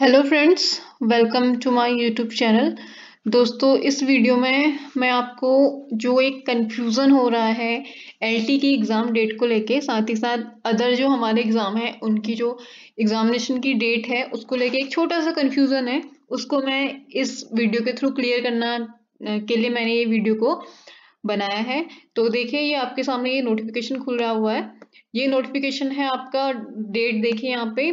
hello friends welcome to my YouTube channel दोस्तों इस video में मैं आपको जो एक कन्फ्यूज़न हो रहा है एलटी की एग्ज़ाम डेट को लेके साथ ही साथ अदर जो हमारे एग्ज़ाम है उनकी जो एग्ज़ामिनेशन की डेट है उसको लेके एक छोटा सा कन्फ्यूज़न है उसको मैं इस वीडियो के थ्रू क्लियर करना के लिए मैंने ये वीडियो को बनाया है तो देखिए ये आपके सामने ये नोटिफिकेशन खुल रहा हुआ है ये नोटिफिकेशन है आपका डेट देखिए यहाँ पे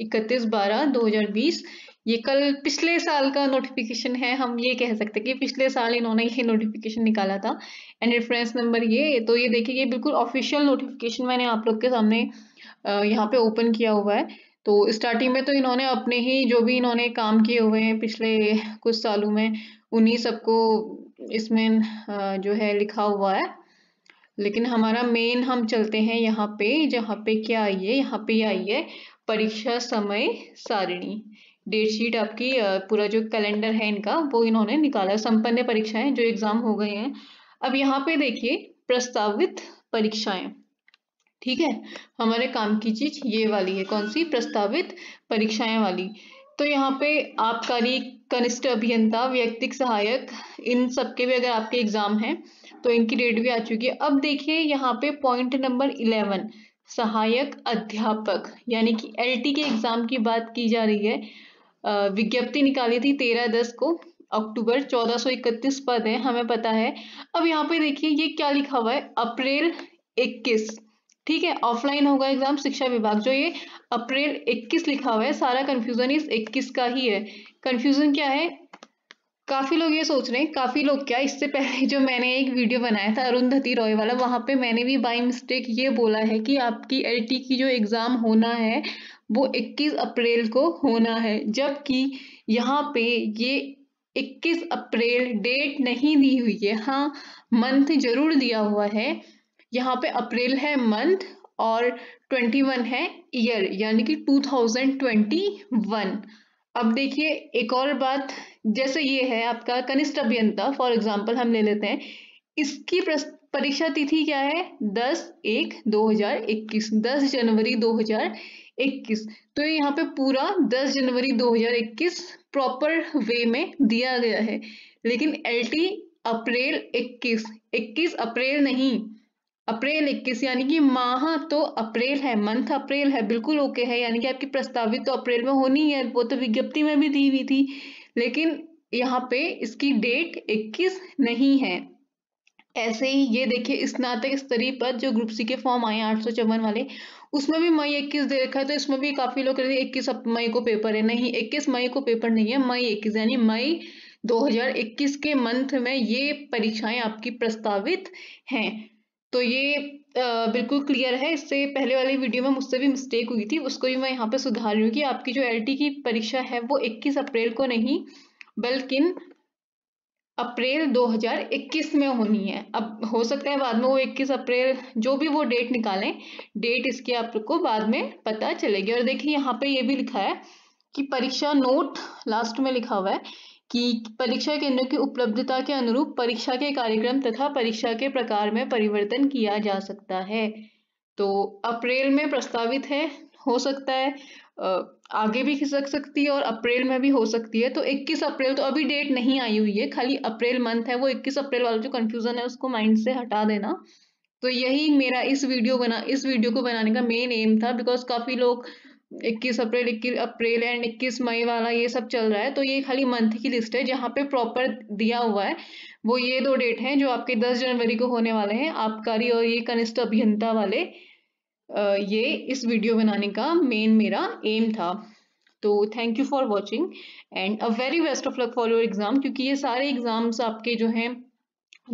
इकतीस बारह दो हज़ार बीस ये कल पिछले साल का नोटिफिकेशन है हम ये कह सकते हैं कि पिछले साल इन्होंने ये नोटिफिकेशन निकाला था एंड रेफरेंस नंबर ये तो ये देखिए ये बिल्कुल ऑफिशियल नोटिफिकेशन मैंने आप लोग के सामने यहाँ पे ओपन किया हुआ है तो स्टार्टिंग में तो इन्होंने अपने ही जो भी इन्होंने काम किए हुए हैं पिछले कुछ सालों में उन्हीं सबको इसमें जो है लिखा हुआ है लेकिन हमारा मेन हम चलते हैं यहाँ पे जहाँ पे क्या आइए यहाँ पे आइए परीक्षा समय सारिणी डेट शीट आपकी पूरा जो कैलेंडर है इनका वो इन्होंने निकाला संपन्न परीक्षाएं जो एग्ज़ाम हो गए हैं अब यहाँ पे देखिए प्रस्तावित परीक्षाएं ठीक है हमारे काम की चीज़ ये वाली है कौन सी प्रस्तावित परीक्षाएं वाली तो यहाँ पे आबकारी कनिष्ठ अभियंता व्यक्तिक सहायक इन सबके भी अगर आपके एग्ज़ाम हैं तो इनकी डेट भी आ चुकी है अब देखिए यहाँ पे पॉइंट नंबर इलेवन सहायक अध्यापक यानी कि एल के एग्ज़ाम की बात की जा रही है विज्ञप्ति निकाली थी तेरह दस को अक्टूबर चौदह सौ इकतीस पद है हमें पता है अब यहाँ पे देखिए ये क्या लिखा हुआ है अप्रैल इक्कीस ठीक है ऑफलाइन होगा एग्जाम शिक्षा विभाग जो ये अप्रैल 21 लिखा हुआ है सारा कन्फ्यूजन इस 21 का ही है कन्फ्यूजन क्या है काफ़ी लोग ये सोच रहे हैं काफ़ी लोग क्या इससे पहले जो मैंने एक वीडियो बनाया था अरुंधति रॉय वाला वहाँ पे मैंने भी बाई मिस्टेक ये बोला है कि आपकी एल की जो एग्ज़ाम होना है वो 21 अप्रैल को होना है जबकि यहाँ पे ये 21 अप्रैल डेट नहीं दी हुई है हाँ मंथ जरूर दिया हुआ है यहाँ पे अप्रैल है मंथ और 21 है ईयर यानी कि 2021 अब देखिए एक और बात जैसे ये है आपका कनिष्ठ अभियंता फॉर एग्जाम्पल हम ले लेते हैं इसकी परीक्षा तिथि क्या है दस एक दो हजार इक्कीस दस जनवरी दो हजार इक्कीस तो यहाँ पे पूरा दस जनवरी दो हजार इक्कीस प्रॉपर वे में दिया गया है लेकिन एल टी अप्रैल इक्कीस इक्कीस अप्रैल नहीं अप्रैल इक्कीस यानी कि माह तो अप्रैल है मंथ अप्रैल है बिल्कुल ओके है यानी कि आपकी प्रस्तावित तो अप्रैल में होनी है वो तो विज्ञप्ति में भी दी हुई थी लेकिन यहाँ पे इसकी डेट 21 नहीं है ऐसे ही ये देखिए स्नातक स्तरीय पद जो ग्रुप सी के फॉर्म आए आठ सौ चौवन वाले उसमें भी मई 21 दे रखा है तो इसमें भी काफी लोग कह रहे थे इक्कीस मई को पेपर है नहीं 21 मई को पेपर नहीं है मई 21 यानी मई 2021 के मंथ में ये परीक्षाएं आपकी प्रस्तावित हैं तो ये बिल्कुल क्लियर है इससे पहले वाली वीडियो में मुझसे भी मिस्टेक हुई थी उसको भी मैं यहाँ पे सुधार रही हूँ कि आपकी जो एलटी की परीक्षा है वो 21 अप्रैल को नहीं बल्कि अप्रैल 2021 में होनी है अब हो सकता है बाद में वो 21 अप्रैल जो भी वो डेट निकालें डेट इसकी आपको बाद में पता चलेगी और देखिए यहाँ पे ये भी लिखा है कि परीक्षा नोट लास्ट में लिखा हुआ है कि परीक्षा केंद्रों की उपलब्धता के अनुरूप परीक्षा के कार्यक्रम तथा परीक्षा के प्रकार में परिवर्तन किया जा सकता है तो अप्रैल में प्रस्तावित है हो सकता है आगे भी खिसक सकती है और अप्रैल में भी हो सकती है तो 21 अप्रैल तो अभी डेट नहीं आई हुई है खाली अप्रैल मंथ है वो 21 अप्रैल वाला जो कंफ्यूजन है उसको माइंड से हटा देना तो यही मेरा इस वीडियो बना इस वीडियो को बनाने का मेन एम था बिकॉज काफ़ी लोग इक्कीस अप्रैल इक्कीस अप्रैल एंड इक्कीस मई वाला ये सब चल रहा है तो ये खाली मंथ की लिस्ट है जहाँ पे प्रॉपर दिया हुआ है वो ये दो डेट हैं जो आपके दस जनवरी को होने वाले हैं आबकारी और ये कनिष्ठ अभियंता वाले ये इस वीडियो बनाने का मेन मेरा एम था तो thank you for watching and a very best of luck for your exam क्योंकि ये सारे एग्ज़ाम्स आपके जो हैं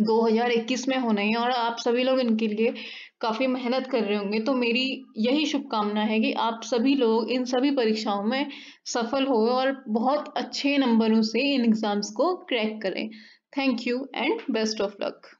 2021 में होना है और आप सभी लोग इनके लिए काफ़ी मेहनत कर रहे होंगे तो मेरी यही शुभकामना है कि आप सभी लोग इन सभी परीक्षाओं में सफल हो और बहुत अच्छे नंबरों से इन एग्ज़ाम्स को क्रैक करें thank you and best of luck